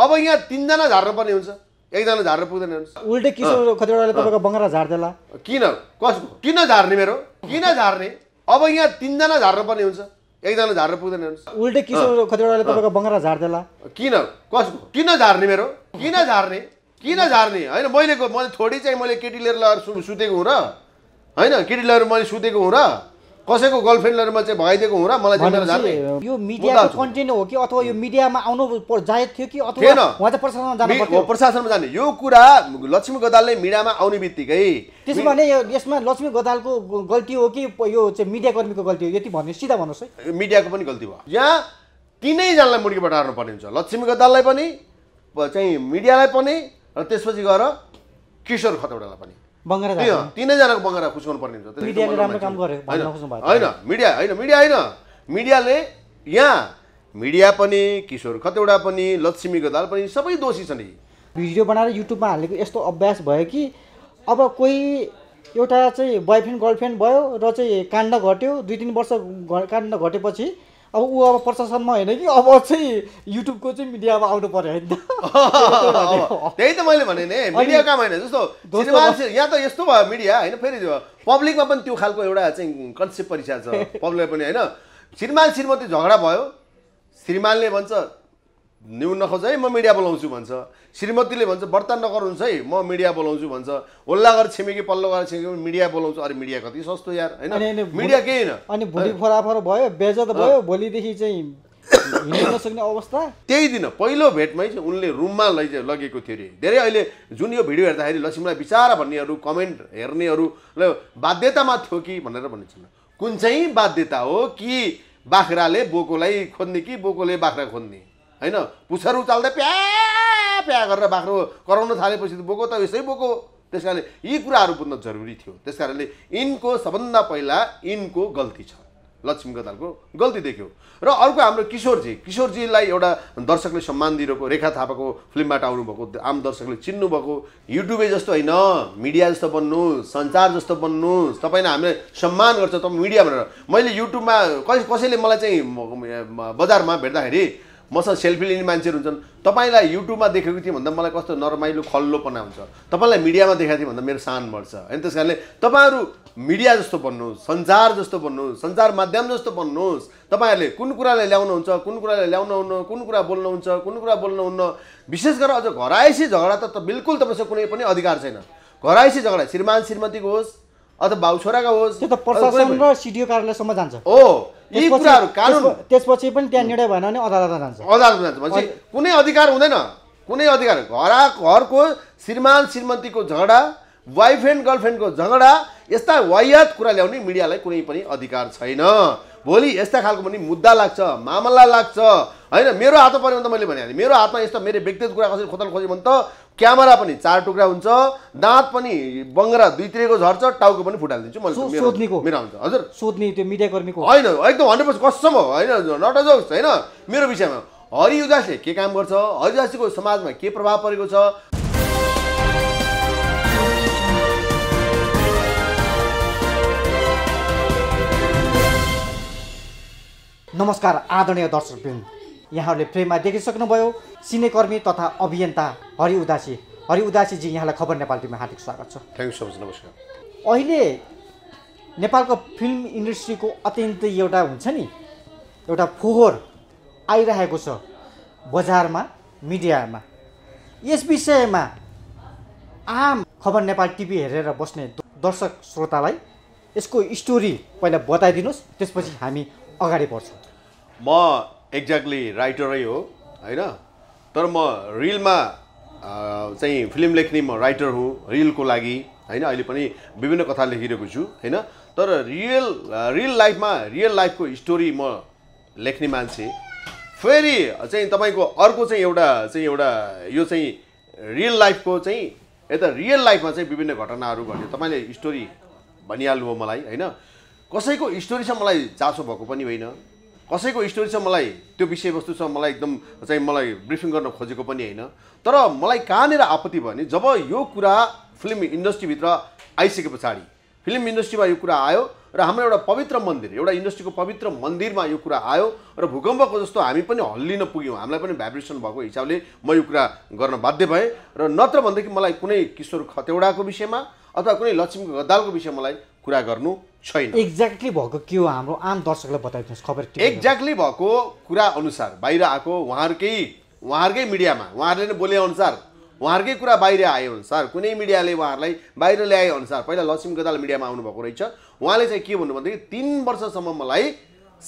अब यहाँ तिनजना झार्नुपर्ने हुन्छ एकजना झारेर पुग्दैन उल्टे किशोर खतिवडाले तपाईँको बङ्गरा झार्देला किन कसको किन झार्ने मेरो किन झार्ने अब यहाँ तिनजना झार्नुपर्ने हुन्छ एकजना झारेर पुग्दैन उल्टे किशोर खतिवडाले तपाईँको बङ्गरा झार्देला किन कस किन झार्ने मेरो किन झार्ने किन झार्ने होइन मैले मैले थोरै चाहिँ मैले केटी लिएर सुतेको हुँ र होइन केटी लिएर मैले सुतेको हुँ र कसैको गर्लफ्रेन्डहरूमा चाहिँ भगाइदिएको हुँ र मलाई यो मिडियाको कन्टेन्ट हो कि अथवा यो मिडियामा आउनु जायज थियो कि अथवा उहाँ त प्रशासनमा जानु प्रशासनमा जाने यो कुरा लक्ष्मी गदालले मिडियामा आउने बित्तिकै त्यसो भने यसमा लक्ष्मी गदालको गल्ती हो कि यो चाहिँ मिडियाकर्मीको गल्ती हो यति भन्नु सिधा भन्नुहोस् है मिडियाको पनि गल्ती भयो यहाँ तिनैजनालाई मुर्गी बटार्नु पर्ने हुन्छ लक्ष्मी गदाललाई पनि चाहिँ मिडियालाई पनि र त्यसपछि गएर किशोर खतौडालाई पनि तिनैजनाको बङ्गारा खुस्काउनु पर्ने हुन्छ होइन मिडिया होइन मिडिया होइन मिडियाले यहाँ मिडिया पनि किशोर खतेडा पनि लक्ष्मीको दाल पनि सबै दोषी छन् भिडियो बनाएर युट्युबमा हालेको यस्तो अभ्यास भयो कि अब कोही एउटा चाहिँ बोयफ्रेन्ड गर्लफ्रेन्ड भयो र चाहिँ काण्ड घट्यो दुई तिन वर्ष काण्ड घटेपछि अब ऊ अब प्रशासनमा होइन कि अब चाहिँ युट्युबको चाहिँ मिडियामा आउनु पऱ्यो होइन त्यही त मैले भने नि मिडिया काम होइन जस्तो यहाँ त यस्तो भयो मिडिया होइन फेरि पब्लिकमा पनि त्यो खालको एउटा चाहिँ कन्सेप्ट परिसकेको छ पब्लिक पनि होइन श्रीमान श्रीमती झगडा भयो श्रीमानले भन्छ न्यु नखोज है म मिडिया बोलाउँछु भन्छ श्रीमतीले भन्छ व्रत हुन्छ है म मिडिया बोलाउँछु भन्छ होल्ला गरेर छिमेकी पल्लो गरेर छिमेकी मिडिया बोलाउँछु अरे मिडिया कति सस्तो यार होइन मिडिया केही होइन अनि भोलि फराफर भयो बेजत भयो भोलिदेखि चाहिँ हिँड्न नसक्ने अवस्था त्यही दिन पहिलो भेटमै चाहिँ उनले रुममा लैजा लगेको थियो अरे धेरै अहिले जुन यो भिडियो हेर्दाखेरि लक्ष्मीलाई विचार भन्नेहरू कमेन्ट हेर्नेहरूलाई बाध्यतामा थियो कि भनेर भन्ने कुन चाहिँ बाध्यता हो कि बाख्राले बोकोलाई खोज्ने कि बोकोले बाख्रा खोज्ने होइन पुच्छर उचाल्दै प्या प्या गरेर बाख्रो कराउन थालेपछि त बोको त यसै बोको त्यस कारणले यी कुराहरू बुझ्न जरुरी थियो त्यस कारणले यिनको सबभन्दा पहिला यिनको गल्ती छ लक्ष्मी गदालको गल्ती देख्यो र अर्को हाम्रो किशोरजी किशोरजीलाई एउटा दर्शकले सम्मान दिएको रेखा थापाको फिल्मबाट आउनुभएको आम दर्शकले चिन्नुभएको युट्युबे जस्तो होइन मिडिया जस्तो बन्नुहोस् सञ्चार जस्तो बन्नुहोस् तपाईँले हामीले सम्मान गर्छ तपाईँ मिडिया भनेर मैले युट्युबमा कस कसैले मलाई चाहिँ बजारमा भेट्दाखेरि मसँग सेल्फी लिने मान्छेहरू हुन्छन् तपाईँलाई युट्युबमा देखेको थिएँ भन्दा मलाई कस्तो नरमाइलो खल्लोपना हुन्छ तपाईँलाई मिडियामा देखाएको थिएँ भन्दा मेरो सान बढ्छ होइन त्यस कारणले तपाईँहरू मिडिया जस्तो बन्नुहोस् सञ्चार जस्तो बन्नुहोस् सञ्चार माध्यम जस्तो बन्नुहोस् तपाईँहरूले कुन कुरालाई ल्याउनुहुन्छ कुन कुरालाई ल्याउनुहुन्न कुन कुरा बोल्नुहुन्छ कुन कुरा बोल्नुहुन्न विशेष गरेर अझ घरायसी झगडा त बिल्कुल तपाईँसँग कुनै पनि अधिकार छैन घरायसी झगडा श्रीमान श्रीमतीको होस् अथवा भाउ छोराका होस् त्यो त प्रशासन र सिडिओ कार्यालयसम्म जान्छ हो यी कुराहरू कानुन त्यसपछि पनि त्यहाँ निर्णय भएन भने अदालतमा जान्छ अदालतमा जान्छ भनेपछि कुनै अधिकार हुँदैन कुनै अधिकार घर घरको श्रीमान श्रीमतीको झगडा वाइफ एन्ड गर्लफ्रेन्डको झगडा यस्ता वाहियात कुरा ल्याउने मिडियालाई कुनै पनि अधिकार छैन भोलि यस्ता खालको पनि मुद्दा लाग्छ मामला लाग्छ होइन मेरो हातमा पऱ्यो भने त मैले भनिहालेँ मेरो हातमा यस्तो मेरो व्यक्तिगत कुरा कसरी खोतल खोज्यो भने त क्यामेरा पनि चार टुक्रा हुन्छ दाँत पनि बङ्गरा दुई दुईतिरको झर्छ टाउको पनि फुटालिदिन्छु हजुर सोध्ने त्यो मिडियाकर्मीको होइन एकदम हन्ड्रेड पर्सेन्ट कसम हो होइन नट जोक्स होइन मेरो विषयमा हरि उदासले के काम गर्छ हरिदासको समाजमा के प्रभाव परेको छ नमस्कार आदरणीय दर्शकवृन्द यहाँहरूले प्रेममा देखिसक्नुभयो सिनेकर्मी तथा अभियन्ता हरि उदासी हरि उदासीजी यहाँलाई खबर नेपाल टिभीमा हार्दिक स्वागत छ थ्याङ्क यू सो मच नमस्कार अहिले नेपालको फिल्म इन्डस्ट्रीको अत्यन्तै एउटा हुन्छ नि एउटा फोहोर आइरहेको छ बजारमा मिडियामा यस विषयमा आम खबर नेपाल टिभी हेरेर बस्ने दर्शक श्रोतालाई यसको स्टोरी पहिला बताइदिनुहोस् त्यसपछि हामी अगाडि बढ्छौँ म एक्ज्याक्टली राइटरै हो होइन तर म रिलमा चाहिँ फिल्म लेख्ने म राइटर हुँ रिलको लागि होइन अहिले पनि विभिन्न कथा लेखिरहेको छु होइन तर रियल रियल लाइफमा रियल लाइफको स्टोरी म लेख्ने मान्छे फेरि चाहिँ तपाईँको अर्को चाहिँ एउटा चाहिँ एउटा यो चाहिँ रियल लाइफको चाहिँ यता रियल लाइफमा चाहिँ विभिन्न घटनाहरू भन्यो तपाईँले स्टोरी भनिहाल्नु हो मलाई होइन कसैको स्टोरी चाहिँ मलाई चासो भएको पनि होइन कसैको स्टोरी छ मलाई त्यो विषयवस्तु छ मलाई एकदम चाहिँ मलाई ब्रिफिङ गर्न खोजेको पनि होइन तर मलाई कहाँनिर आपत्ति भयो भने जब यो कुरा फिल्म इन्डस्ट्रीभित्र आइसके पछाडि फिल्म इन्डस्ट्रीमा यो कुरा आयो र हाम्रो एउटा पवित्र मन्दिर एउटा इन्डस्ट्रीको पवित्र मन्दिरमा यो कुरा आयो र भूकम्पको जस्तो हामी पनि हल्लिन पुग्यौँ हामीलाई पनि भाइब्रेसन भएको हिसाबले म यो कुरा गर्न बाध्य भएँ र नत्र भनेदेखि मलाई कुनै किशोर खतेौडाको विषयमा अथवा कुनै लक्ष्मी गद्दालको विषयमा मलाई कुरा गर्नु छैन एक्ज्याक्टली भएको के हो हाम्रो आम दर्शकलाई बताइदिनुहोस् खबर एक्ज्याक्टली भएको कुरा अनुसार बाहिर आएको उहाँहरूकै उहाँहरूकै मिडियामा उहाँहरूले नै बोले अनुसार उहाँहरूकै कुरा बाहिर आए अनुसार कुनै मिडियाले उहाँहरूलाई बाहिर ल्याए अनुसार पहिला लक्ष्मी गदाल मिडियामा आउनुभएको रहेछ उहाँले चाहिँ के भन्नु भनेदेखि तिन वर्षसम्म मलाई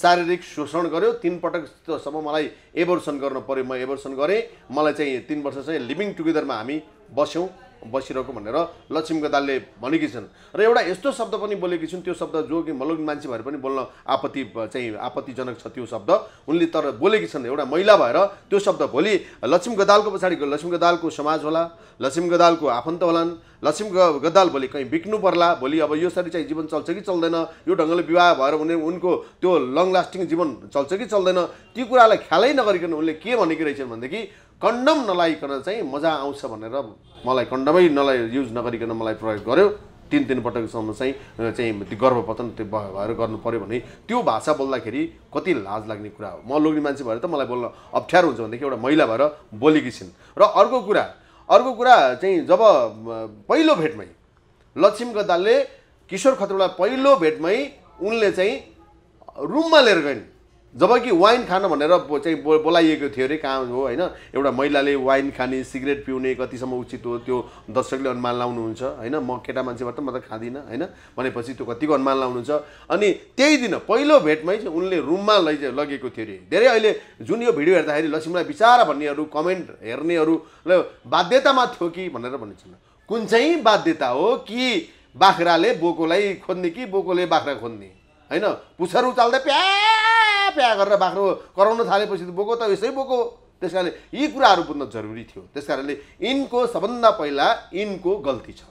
शारीरिक शोषण गर्यो तिन पटकसम्म मलाई एबोर्सन गर्नु पऱ्यो म एबोर्सन गरेँ मलाई चाहिँ तिन वर्ष चाहिँ लिभिङ टुगेदरमा हामी बस्यौँ बसिरहेको भनेर लक्ष्मी गदालले भनेकी छन् र एउटा यस्तो शब्द पनि बोलेकी छन् त्यो शब्द जो कि मलग मान्छे भएर पनि बोल्न आपत्ति चाहिँ आपत्तिजनक छ त्यो शब्द उनले तर बोलेकी छन् एउटा महिला भएर त्यो शब्द भोलि लक्ष्मी गदालको पछाडि लक्ष्मी गदालको समाज होला लक्ष्मी गदालको आफन्त होलान् लक्ष्मी गदाल भोलि कहीँ बिक्नु पर्ला भोलि अब यसरी चाहिँ जीवन चल्छ कि चल्दैन यो ढङ्गले विवाह भएर भने उनको त्यो लङ लास्टिङ जीवन चल्छ कि चल्दैन ती कुरालाई ख्यालै नगरिकन उनले के भनेकी रहेछन् भनेदेखि कन्डम नलाइकन चाहिँ मजा आउँछ भनेर मलाई कन्डमै नलाइ युज नगरिकन मलाई प्रयोग गर्यो तिन तिन पटकसम्म चाहिँ चाहिँ त्यो गर्भपतन त्यो भएर गर्नु पऱ्यो भने त्यो भाषा बोल्दाखेरि कति लाज लाग्ने कुरा हो म लोग्ने मान्छे भएर त मलाई बोल्न अप्ठ्यारो हुन्छ भनेदेखि एउटा महिला भएर बोलेकी छिन् र अर्को कुरा अर्को कुरा चाहिँ जब पहिलो भेटमै लक्ष्मी गदालले किशोर खत्रीलाई पहिलो भेटमै उनले चाहिँ रुममा लिएर गइन् जब कि वाइन खान भनेर चाहिँ बो बोलाइएको थियो अरे कहाँ हो होइन एउटा महिलाले वाइन खाने सिगरेट पिउने कतिसम्म उचित हो त्यो दर्शकले अनुमान लाउनुहुन्छ होइन म केटा मान्छेबाट म त खाँदिनँ होइन भनेपछि त्यो कतिको अनुमान लाउनुहुन्छ अनि त्यही दिन पहिलो भेटमै चाहिँ उनले रुममा लैजा लगेको थियो अरे धेरै अहिले जुन यो भिडियो हेर्दाखेरि लक्ष्मीलाई विचार भन्नेहरू कमेन्ट हेर्नेहरूलाई बाध्यतामा थियो कि भनेर भनिन्छ कुन चाहिँ बाध्यता हो कि बाख्राले बोकोलाई खोज्ने कि बोकोले बाख्रा खोज्ने होइन पुछर उचाल्दा प्या प्या गरेर बाख्रो कराउन थालेपछि त बोको त यसै बोको त्यस कारणले यी कुराहरू बुझ्न जरुरी थियो त्यस कारणले यिनको सबभन्दा पहिला यिनको गल्ती छ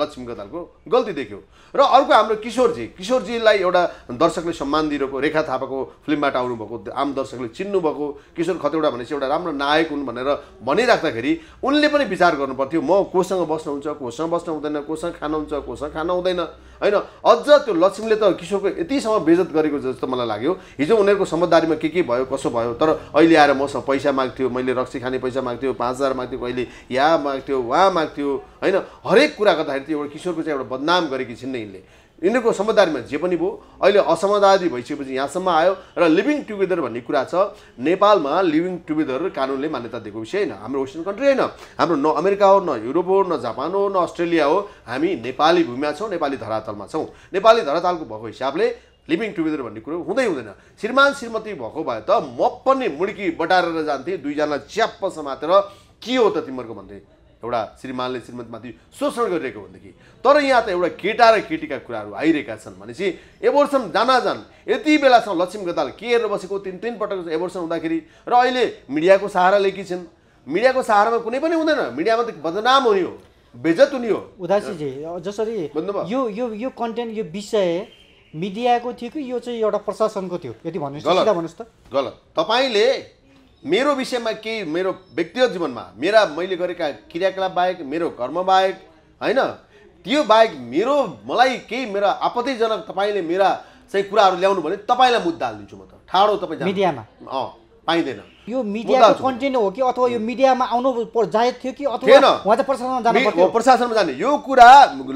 लक्ष्मी गदालको गल्ती देख्यो र अर्को हाम्रो किशोरजी किशोरजीलाई एउटा दर्शकले सम्मान दिइरहेको रेखा थापाको फिल्मबाट आउनुभएको आम दर्शकले चिन्नुभएको किशोर खतेडा भनेपछि एउटा राम्रो नायक हुन् भनेर भनिराख्दाखेरि उनले पनि विचार गर्नुपर्थ्यो म कोसँग बस्नुहुन्छ कोसँग बस्नु हुँदैन कोसँग खानुहुन्छ कोसँग खानु हुँदैन होइन अझ त्यो लक्ष्मीले त किशोरको यतिसम्म बेजत गरेको जस्तो मलाई लाग्यो हिजो उनीहरूको समझदारीमा के के भयो कसो भयो तर अहिले आएर मसँग पैसा माग्थ्यो मैले रक्सी खाने पैसा माग्थ्यो पाँच हजार माग्थ्यो कहिले या माग्थ्यो वा माग्थ्यो होइन हरेक कुरा गर्दाखेरि त्यो एउटा किशोरको चाहिँ एउटा बदनाम गरेकी छिन् यिनले यिनीहरूको समुदायमा जे पनि भयो अहिले असमाधारी भइसकेपछि यहाँसम्म आयो र लिभिङ टुगेदर भन्ने कुरा छ नेपालमा लिभिङ टुगेदर कानुनले मान्यता दिएको विषय होइन हाम्रो वेस्टर्न कन्ट्री होइन हाम्रो न अमेरिका हो न युरोप हो न जापान हो न अस्ट्रेलिया हो हामी नेपाली भूमिमा छौँ नेपाली धरातलमा छौँ नेपाली धरातलको भएको हिसाबले लिभिङ टुगेदर भन्ने कुरो हुँदै हुँदैन श्रीमान श्रीमती भएको भए त म पनि मुड्की बटारेर जान्थेँ दुईजना च्याप्प समातेर के हो त तिमीहरूको भन्थे एउटा श्रीमानले श्रीमतीमाथि शोषण गरिरहेको भनेदेखि तर यहाँ त एउटा केटा र केटीका कुराहरू आइरहेका छन् भनेपछि एबोर्सन जानाजान यति बेलासम्म लक्ष्मी गदाल के हेरेर बसेको तिन तिन पटक एबोर्सन हुँदाखेरि र अहिले मिडियाको सहारा लेखी छिन् मिडियाको सहारामा कुनै पनि हुँदैन मिडियामा त बदनाम हुने हो बेजत हुने हो उदासीजी जसरी यो यो यो कन्टेन्ट यो विषय मिडियाको थियो कि यो चाहिँ एउटा प्रशासनको थियो यदि भन्नुहोस् त गलत तपाईँले मेरो विषयमा केही मेरो व्यक्तिगत जीवनमा मेरा मैले गरेका क्रियाकलाप बाहेक मेरो कर्म बाहेक होइन त्यो बाहेक मेरो मलाई केही मेरा आपत्तिजनक तपाईँले मेरा चाहिँ कुराहरू ल्याउनु भने तपाईँलाई मुद्दा हालिदिन्छु म त ठाडो तपाईँ मिडियामा अँ पाइँदैन यो मिडियाको कन्टेन्ट हो कि अथवा यो मिडियामा आउनु जायज थियो कि अथवा उहाँ चाहिँ प्रशासनमा जानु पर्थ्यो प्रशासनमा जाने यो कुरा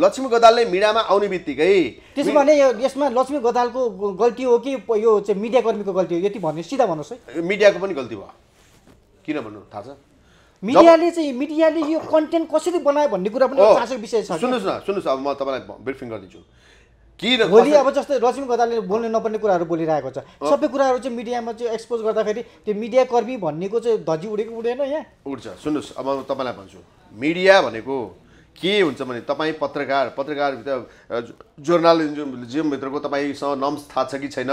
लक्ष्मी गदालले मिडियामा आउने बित्तिकै त्यसो भने यसमा लक्ष्मी गदालको गल्ती हो कि यो चाहिँ मिडियाकर्मीको गल्ती हो यति भन्नु सिधा भन्नुहोस् है मिडियाको पनि गल्ती भयो किन भन्नु थाहा छ मिडियाले चाहिँ मिडियाले यो कन्टेन्ट कसरी बनायो भन्ने कुरा पनि विषय छ सुन्नुहोस् न सुन्नुहोस् अब म तपाईँलाई ब्रिफिङ गरिदिन्छु किन भोलि अब जस्तै रश्मि गदालले बोल्न नपर्ने कुराहरू बोलिरहेको छ सबै कुराहरू चाहिँ मिडियामा चाहिँ एक्सपोज गर्दाखेरि त्यो मिडिया कर्मी भन्नेको चाहिँ धजी उडेको उडेन यहाँ उड्छ सुन्नुहोस् अब म तपाईँलाई भन्छु मिडिया भनेको के हुन्छ भने तपाईँ पत्रकार पत्रकारभित्र जर्नालिजम जिमभित्रको तपाईँसँग नम्स थाहा छ कि छैन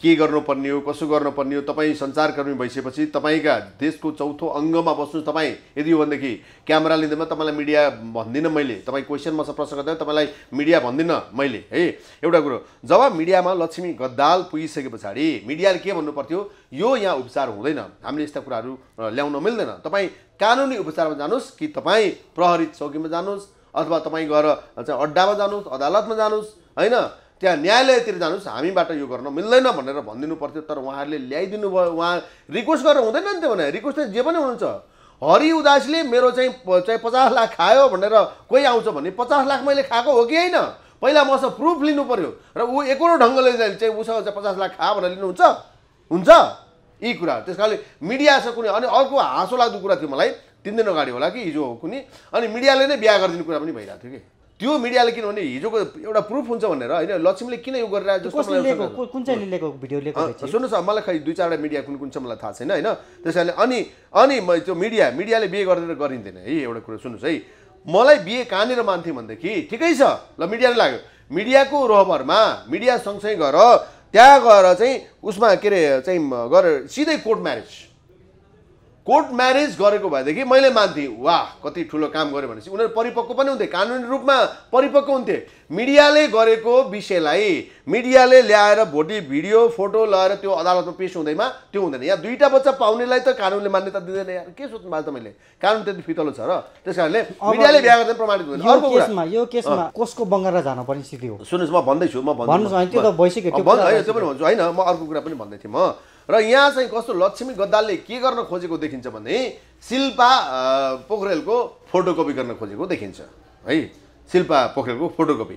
के गर्नुपर्ने हो कसो गर्नुपर्ने हो तपाईँ सञ्चारकर्मी भइसकेपछि तपाईँका देशको चौथो अङ्गमा बस्नु तपाईँ यदि हो भनेदेखि क्यामेरा लिँदैमा तपाईँलाई मिडिया भन्दिनँ मैले तपाईँ क्वेसन मसँग प्रश्न गर्दा तपाईँलाई मिडिया भन्दिनँ मैले है एउटा कुरो जब मिडियामा लक्ष्मी गद्दाल पुगिसके पछाडि मिडियाले के भन्नु पर्थ्यो यो यहाँ उपचार हुँदैन हामीले यस्ता कुराहरू ल्याउन मिल्दैन तपाईँ कानुनी उपचारमा जानुहोस् कि तपाईँ प्रहरी चौकीमा जानुहोस् अथवा तपाईँ गएर चाहिँ अड्डामा जानुहोस् अदालतमा जानुहोस् होइन त्यहाँ न्यायालयतिर जानुहोस् हामीबाट यो गर्न मिल्दैन भनेर भनिदिनु पर्थ्यो तर उहाँहरूले ल्याइदिनु भयो उहाँ रिक्वेस्ट गरेर हुँदैन नि त्यो भने रिक्वेस्ट चाहिँ जे पनि हुनुहुन्छ हरि उदासले मेरो चाहिँ चाहिँ पचास लाख खायो भनेर कोही आउँछ भने पचास लाख मैले खाएको हो कि होइन पहिला मसँग प्रुफ लिनु पऱ्यो र ऊ एकवटा ढङ्गले चाहिँ उसँग चाहिँ पचास लाख खा भनेर लिनुहुन्छ हुन्छ यी कुराहरू त्यस कारणले मिडिया छ कुनै अनि अर्को हाँसो लाग्दो कुरा थियो मलाई तिन दिन अगाडि होला कि हिजो हो कुनै अनि मिडियाले नै बिहा गरिदिने कुरा पनि भइरहेको थियो कि त्यो मिडियाले किनभने हिजोको एउटा प्रुफ हुन्छ भनेर होइन लक्ष्मीले किन यो गरेर सुन्नुहोस् न मलाई खै दुई चारवटा मिडिया कुन कुन छ मलाई थाहा छैन होइन त्यस कारणले अनि अनि त्यो मिडिया मिडियाले बिहे गरेर गरिँदैन है एउटा कुरो सुन्नुहोस् है मलाई बिहे कहाँनिर मान्थेँ भनेदेखि ठिकै छ ल मिडियाले लाग्यो मिडियाको रोहभरमा मिडिया सँगसँगै गएर त्यहाँ गएर चाहिँ उसमा के अरे चाहिँ गर सिधै कोर्ट म्यारेज कोर्ट म्यारेज गरेको भएदेखि मैले मान्थेँ वाह कति ठुलो काम गऱ्यो भनेपछि उनीहरू परिपक्व पनि हुन्थे कानुनी रूपमा परिपक्व हुन्थे मिडियाले गरेको विषयलाई मिडियाले ल्याएर भोटि भिडियो फोटो लगाएर त्यो अदालतमा पेस हुँदैमा त्यो हुँदैन यहाँ दुईवटा बच्चा पाउनेलाई त कानुनले मान्यता दिँदैन यहाँ के सोध्नु भएको मैले कानुन त्यति फितलो छ र त्यस कारणले मिडियाले बिहा गर्दा प्रमाणित हुँदैन अर्को कुरा यो केसमा कसको जानु स्थिति हो सुन्नुहोस् म भन्दैछु म भन्दैछु त्यो त भइसक्यो त्यो पनि भन्छु होइन म अर्को कुरा पनि भन्दै थिएँ म र यहाँ चाहिँ कस्तो लक्ष्मी गद्दालले के गर्न खोजेको देखिन्छ भने शिल्पा पोखरेलको फोटोकपी गर्न खोजेको देखिन्छ है शिल्पा पोखरेलको फोटोकपी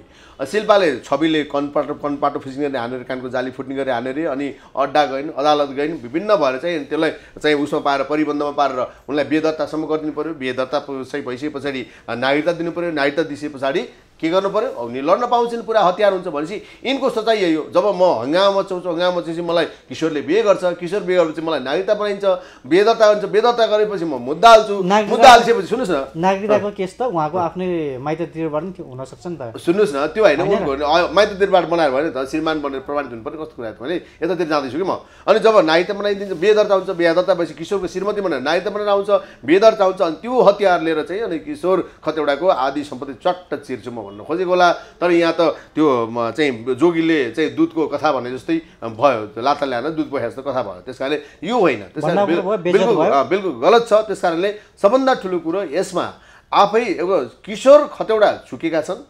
शिल्पाले छविले कनपाटो कनपाटो फिसिङ गर्ने हानेर कानको जाली फुट्ने गरी हानेर अनि अड्डा गइन् अदालत गइन् विभिन्न भएर चाहिँ त्यसलाई चाहिँ उसमा पाएर परिबन्धमा पारेर उनलाई बेदत्तासम्म गरिदिनु पऱ्यो बेदत्ता चाहिँ भइसके पछाडि नागरिकता दिनु पऱ्यो नागरिकता दिइसके पछाडि के गर्नु पऱ्यो नि लड्न पाउँछन् पुरा हतियार हुन्छ भनेपछि यिनको सोचाइ यही हो जब म हङ्गामा चाउँछु हङ्गामा चाहिँ मलाई किशोरले बिहे गर्छ किशोर बिहे गरेपछि मलाई नागरिकता बनाइन्छ बेदर्ता हुन्छ बेदर्ता गरेपछि म मुद्दा हाल्छु मुद्दा हालिसकेपछि सुन्नुहोस् न नागरिकताको केस त उहाँको आफ्नै माइततिरबाट पनि हुनसक्छ नि त सुन्नुहोस् न त्यो होइन माइततिरबाट बनायो भने त श्रीमान बनेर प्रमाणित हुनुपर्ने कस्तो कुरा भने यतातिर जाँदैछु कि म अनि जब नागरिकता बनाइदिन्छ बेदर्ता हुन्छ बेदर्ता भएपछि किशोरको श्रीमती बनाएर नागरिकता बनाएर आउँछ बेदर्ता हुन्छ अनि त्यो हतियार लिएर चाहिँ अनि किशोर खतेडाको आदि सम्पत्ति चट्ट चिर्छु म भन्न खोजेको होला तर यहाँ त त्यो चाहिँ जोगीले चाहिँ दुधको कथा भने जस्तै भयो लाता ल्याएर दुध पठाए जस्तो कथा भयो त्यस कारणले यो होइन त्यस बिल्कुल बिल्कुल गलत छ त्यस कारणले सबभन्दा ठुलो कुरो यसमा आफै एउटा किशोर खतेउडा छुकेका छन्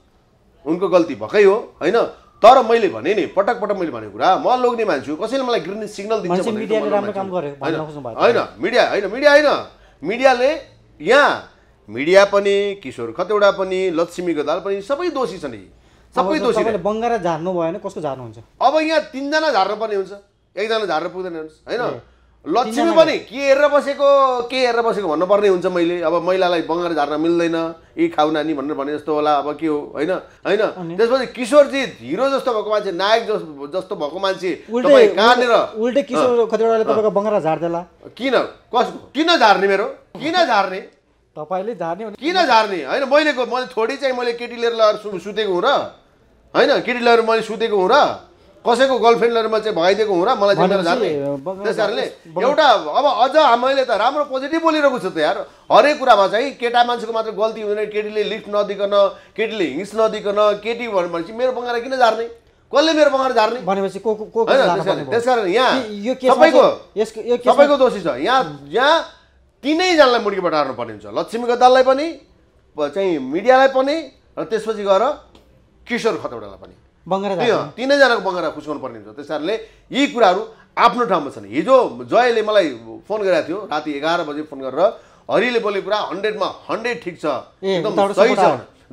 उनको गल्ती भएकै हो होइन तर मैले भने नि पटक पटक मैले भनेको कुरा म लोग्ने मान्छु कसैले मलाई ग्रिन सिग्नल दिन्छ होइन मिडिया होइन मिडिया होइन मिडियाले यहाँ मिडिया पनि किशोर खतेडा पनि लक्ष्मी गदाल पनि सबै दोषी छन् यी सबै दोषी बङ्गारा झार्नु भयो भने कसको झार्नुहुन्छ अब यहाँ तिनजना झार्नु पर्ने हुन्छ एकजना झार्नु पुग्दैन होइन लक्ष्मी पनि के हेरेर बसेको के हेरेर बसेको भन्नुपर्ने हुन्छ मैले अब महिलालाई बङ्गार झार्न मिल्दैन यी खाउ नानी भनेर भने जस्तो होला अब के हो होइन होइन त्यसपछि किशोरजी हिरो जस्तो भएको मान्छे नायक जस्तो भएको मान्छे कहाँनिर उल्टे किशोर खतेडाले तपाईँको किन कस किन झार्ने मेरो किन झार्ने तपाईँले झार्ने किन झार्ने होइन मैले मैले थोडी चाहिँ मैले केटी लिएर लगाएर सुतेको हुँ र होइन केटी लिएर मैले सुतेको हुँ र कसैको गर्लफ्रेन्ड लिएर चाहिँ भगाइदिएको हुँ र मलाई चाहिँ झार्ने त्यस कारणले एउटा अब अझ मैले त राम्रो पोजिटिभ बोलिरहेको छु त यार हरेक कुरामा चाहिँ केटा मान्छेको मात्र गल्ती हुँदैन केटीले लिफ्ट नदिकन केटीले हिङ्स नदिकन केटी भन्यो भनेपछि मेरो बङ्गाल किन झार्ने कसले मेरो बगाएर झार्ने भनेपछि त्यस कारण यहाँ तपाईँको दोषी छ यहाँ यहाँ तिनैजनालाई मुर्गी बटार्नु पर्ने हुन्छ लक्ष्मी गदाललाई पनि चाहिँ मिडियालाई पनि र त्यसपछि गएर किशोर खतौडालाई पनि तिनैजनाको बङ्गरा खुस्काउनु पर्ने हुन्छ त्यस कारणले यी कुराहरू आफ्नो ठाउँमा छन् हिजो जयले मलाई फोन गरेको थियो राति एघार बजे फोन गरेर हरिले बोलेको कुरा हन्ड्रेडमा हन्ड्रेड ठिक छ एकदम सही छ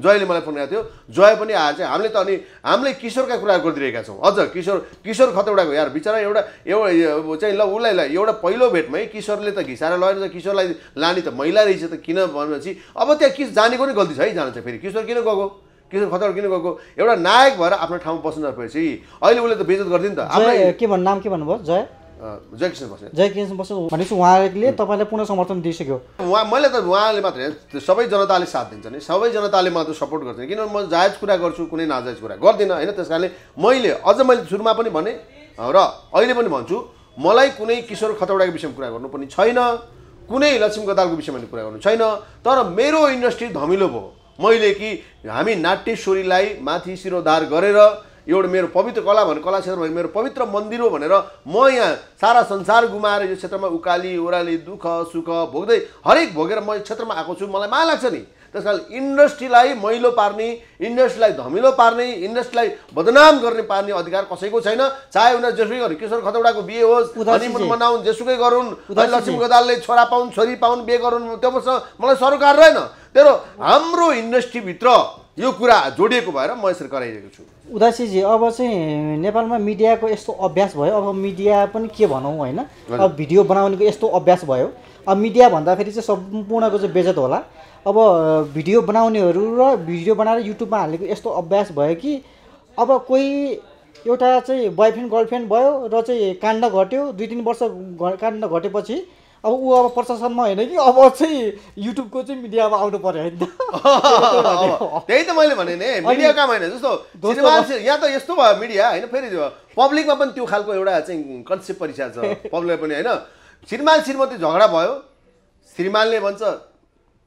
जयले मलाई फोन गरेको थियो जय पनि आएर चाहिँ हामीले त अनि हामीले किशोरका कुरा गरिदिरहेका छौँ अझ किशोर किशोर खतौडाको यार बिचरा एउटा एउटा चाहिँ ल उसलाई ल एउटा पहिलो भेटमै किशोरले त घिसाएर लगेर किशोरलाई लाने त महिला रहेछ त किन भनेपछि अब त्यहाँ किस जानेको नै गल्ती छ है जानु चाहिँ फेरि किशोर किन गएको किशोर खतौड किन गएको एउटा नायक भएर आफ्नो ठाउँमा बस्नु नपरेपछि अहिले उसले त बेजत गरिदियो नि त के भन्नु नाम के भन्नुभयो जय जयकिसन जय जयकिसन बस्नेत भनेपछि उहाँले तपाईँलाई पुनः समर्थन दिइसक्यो उहाँ मैले त उहाँले मात्र सबै जनताले साथ दिन्छ नि सबै जनताले मात्र सपोर्ट गर्छ किनभने म जायज कुरा गर्छु कुनै नाजायज कुरा गर्दिनँ होइन त्यस कारणले मैले अझ मैले सुरुमा पनि भने र अहिले पनि भन्छु मलाई कुनै किशोर खतौडाको विषयमा कुरा गर्नु पनि छैन कुनै लक्ष्मी गदालको विषयमा कुरा गर्नु छैन तर मेरो इन्डस्ट्री धमिलो भयो मैले कि हामी नाट्यश्वरीलाई माथि शिरोधार गरेर एउटा मेरो पवित्र कला भनेर कला क्षेत्र भनेको मेरो पवित्र मन्दिर हो भनेर म यहाँ सारा संसार गुमाएर यो क्षेत्रमा उकाली ओह्राली दुःख सुख भोग्दै हरेक भोगेर म यो क्षेत्रमा आएको छु मलाई माया लाग्छ नि त्यस कारण इन्डस्ट्रीलाई मैलो पार्ने इन्डस्ट्रीलाई धमिलो पार्ने इन्डस्ट्रीलाई बदनाम गर्ने पार्ने अधिकार कसैको छैन चाहे उनीहरू जेसुकै गरौँ किशोर खतौडाको बिहे होस् हनिमुन मनाउन् जेसुकै गरून् लक्ष्मी गोदालले छोरा पाउन् छोरी पाउन् बिहे गरून् त्यो मलाई सरकार रहेन तेरो हाम्रो इन्डस्ट्रीभित्र यो कुरा जोडिएको भएर म यसरी गराइरहेको छु उदासीजी अब चाहिँ नेपालमा मिडियाको यस्तो अभ्यास भयो अब मिडिया पनि के भनौँ होइन अब भिडियो बनाउनेको यस्तो अभ्यास भयो अब मिडिया भन्दाखेरि चाहिँ सम्पूर्णको चाहिँ बेजत होला अब भिडियो बनाउनेहरू र भिडियो बनाएर युट्युबमा हालेको यस्तो अभ्यास भयो कि अब कोही एउटा चाहिँ बोयफ्रेन्ड गर्लफ्रेन्ड भयो र चाहिँ काण्ड घट्यो दुई तिन वर्ष काण्ड घटेपछि अब ऊ अब प्रशासनमा होइन कि अब चाहिँ युट्युबको चाहिँ मिडियामा आउनु पऱ्यो होइन त्यही त मैले भने नि मिडिया कहाँ होइन जस्तो यहाँ त यस्तो भयो मिडिया होइन फेरि पब्लिकमा पनि त्यो खालको एउटा चाहिँ कन्सेप्ट परिसकेको छ पनि होइन श्रीमान श्रीमती झगडा भयो श्रीमानले भन्छ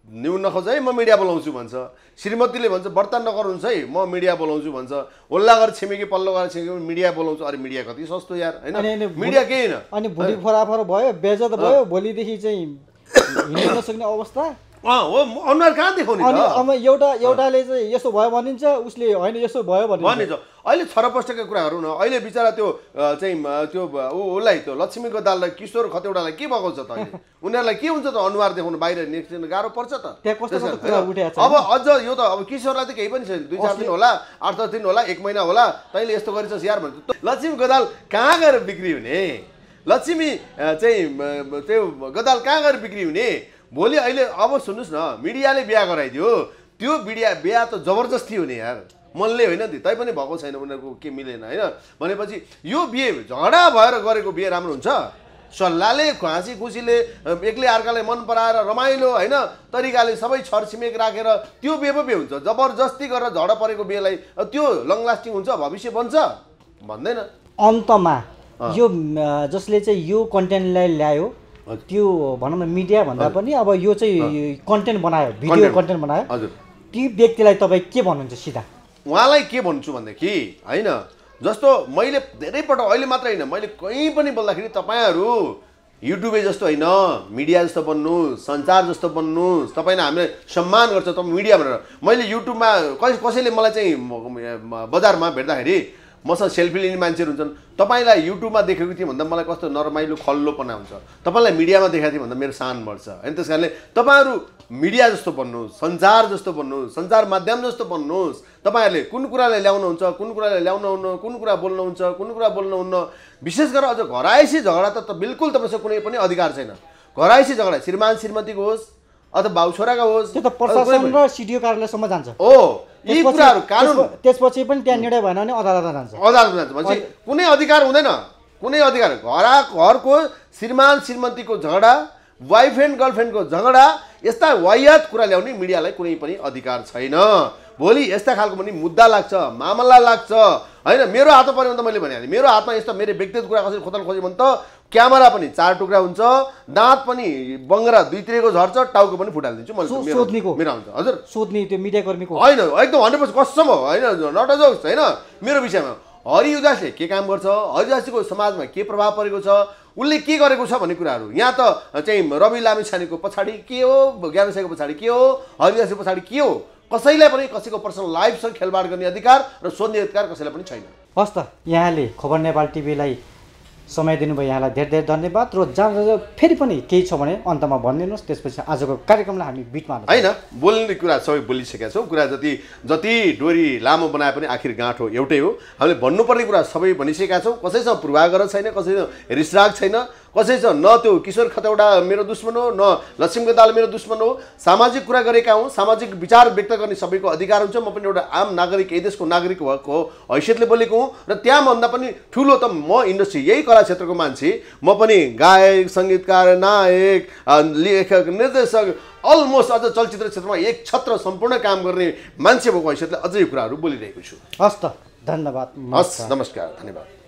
न्यु नखोज है म मिडिया बोलाउँछु भन्छ श्रीमतीले भन्छ व्रत हुन्छ है म मिडिया बोलाउँछु भन्छ होल्ला गरेर छिमेकी पल्लो गरेर छिमेकी मिडिया बोलाउँछु अरे मिडिया कति सस्तो यार होइन मिडिया केही होइन अनि भोलि फराफर भयो बेजत भयो भोलिदेखि चाहिँ हिँड्न नसक्ने अवस्था हो अनुहार कहाँ देखाउने एउटा एउटाले चाहिँ यसो भयो भनिन्छ उसले होइन यसो भयो भनिन्छ अहिले छरपष्टका कुराहरू न अहिले बिचरा त्यो चाहिँ त्यो उसलाई त्यो लक्ष्मीको दाललाई किशोर खतेउडालाई के भएको त अहिले उनीहरूलाई के हुन्छ त अनुहार देखाउनु बाहिर निस्किनु गाह्रो पर्छ त अब अझ यो त अब किशोरलाई त केही पनि छैन दुई चार दिन होला आठ दस दिन होला एक महिना होला तैँले यस्तो गरेछस् यार भन्छ लक्ष्मी गोदाल कहाँ गएर बिक्री हुने लक्ष्मी चाहिँ त्यो गदाल कहाँ गएर बिक्री हुने भोलि अहिले अब सुन्नुहोस् न मिडियाले बिहा गराइदियो त्यो बिडिया बिहा त जबरजस्ती हुने यार मनले होइन तै पनि भएको छैन उनीहरूको के मिलेन होइन भनेपछि यो बिहे झगडा भएर गरेको बिहे राम्रो हुन्छ सल्लाहले खुवासी खुसीले एक्लै अर्कालाई मन पराएर रमाइलो होइन तरिकाले सबै छरछिमेक राखेर त्यो बिहे पो बिहे हुन्छ जबरजस्ती गरेर झडा परेको बिहेलाई त्यो लङ लास्टिङ हुन्छ भविष्य बन्छ भन्दैन अन्तमा यो जसले चाहिँ यो कन्टेन्टलाई ल्यायो त्यो भनौँ न मिडिया भन्दा पनि अब यो चाहिँ कन्टेन्ट बनायो भिडियो कन्टेन्ट बनायो हजुर ती व्यक्तिलाई तपाईँ के भन्नुहुन्छ सिधा उहाँलाई के भन्छु भनेदेखि होइन जस्तो मैले धेरैपल्ट अहिले मात्र होइन मैले कहीँ पनि बोल्दाखेरि तपाईँहरू युट्युबै जस्तो होइन मिडिया जस्तो बन्नु सञ्चार जस्तो बन्नु तपाईँले हामीले सम्मान गर्छ तपाईँ मिडिया भनेर मैले युट्युबमा कसैले मलाई चाहिँ बजारमा भेट्दाखेरि मसँग सेल्फी लिने मान्छेहरू हुन्छन् तपाईँलाई युट्युबमा देखेको थिएँ भन्दा मलाई कस्तो नरमाइलो खल्लोपना हुन्छ तपाईँलाई मिडियामा देखाएको थिएँ भन्दा मेरो सान बढ्छ होइन त्यस कारणले तपाईँहरू मिडिया जस्तो बन्नुहोस् सञ्चार जस्तो बन्नुहोस् सञ्चार माध्यम जस्तो बन्नुहोस् तपाईँहरूले कुन कुरालाई ल्याउनुहुन्छ कुन कुरालाई ल्याउनुहुन्न कुन कुरा बोल्नुहुन्छ कुन कुरा बोल्नुहुन्न विशेष गरेर अझ घरायसी झगडा त बिल्कुल तपाईँसँग कुनै पनि अधिकार छैन घरायसी झगडा श्रीमान श्रीमतीको होस् अथवा भाउ छोराका होस् त्यो त प्रशासन र सिडिओ कार्यालयसम्म जान्छ हो यी कुराहरू कानुन त्यसपछि पनि त्यहाँ निर्णय भएन भने अदालतमा जान्छ अदालतमा जान्छ भनेपछि कुनै अधिकार हुँदैन कुनै अधिकार घर घरको श्रीमान श्रीमतीको झगडा वाइफ एन्ड गर्लफ्रेन्डको झगडा यस्ता वायत कुरा ल्याउने मिडियालाई कुनै पनि अधिकार छैन भोलि यस्ता खालको पनि मुद्दा लाग्छ मामला लाग्छ होइन मेरो हातमा पऱ्यो भने त मैले भनिहालेँ मेरो हातमा यस्तो मेरो व्यक्तिगत कुरा कसरी खोतल खोज्यो भने त क्यामेरा पनि चार टुक्रा हुन्छ दाँत पनि बङ्गरा दुई दुईतिरको झर्छ टाउको पनि फुटालिदिन्छु मैले सोध्ने त्यो मिडियाकर्मीको होइन एकदम हन्ड्रेड पर्सेन्ट कसम हो होइन नट जोक्स होइन मेरो विषयमा हरि उदासले के काम गर्छ हरि उदासीको समाजमा के प्रभाव परेको छ उसले के गरेको छ भन्ने कुराहरू यहाँ त चाहिँ रवि लामिछानेको पछाडि के हो ज्ञान साईको पछाडि के हो हरि हरिदासको पछाडि के हो कसैलाई पनि कसैको पर्सनल लाइफसँग खेलबाड गर्ने अधिकार र सोध्ने अधिकार कसैलाई पनि छैन हस् त यहाँले खबर नेपाल टिभीलाई समय दिनुभयो यहाँलाई धेरै धेरै धन्यवाद र जहाँ फेरि पनि केही छ भने अन्तमा भनिदिनुहोस् त्यसपछि आजको कार्यक्रमलाई हामी बिचमा होइन बोल्ने कुरा सबै बोलिसकेका छौँ कुरा जति जति डोरी लामो बनाए पनि आखिर गाँठो एउटै हो हामीले भन्नुपर्ने कुरा सबै भनिसकेका छौँ कसैसँग पूर्वाग्रह छैन कसैसँग रिसराग छैन कसै छ न त्यो किशोर खतौडा मेरो दुश्मन हो न लक्ष्मी गदाल मेरो दुश्मन हो सामाजिक कुरा गरेका हौँ सामाजिक विचार व्यक्त गर्ने सबैको अधिकार हुन्छ म पनि एउटा आम नागरिक यही देशको नागरिक भएको हैसियतले बोलेको हुँ र त्यहाँभन्दा पनि ठुलो त म इन्डस्ट्री यही कला क्षेत्रको मान्छे म पनि गायक सङ्गीतकार नायक लेखक निर्देशक अलमोस्ट अझ चलचित्र क्षेत्रमा एक छत्र सम्पूर्ण काम गर्ने मान्छे भएको हैसियतले अझै यो कुराहरू बोलिरहेको छु हस् त धन्यवाद हस् नमस्कार धन्यवाद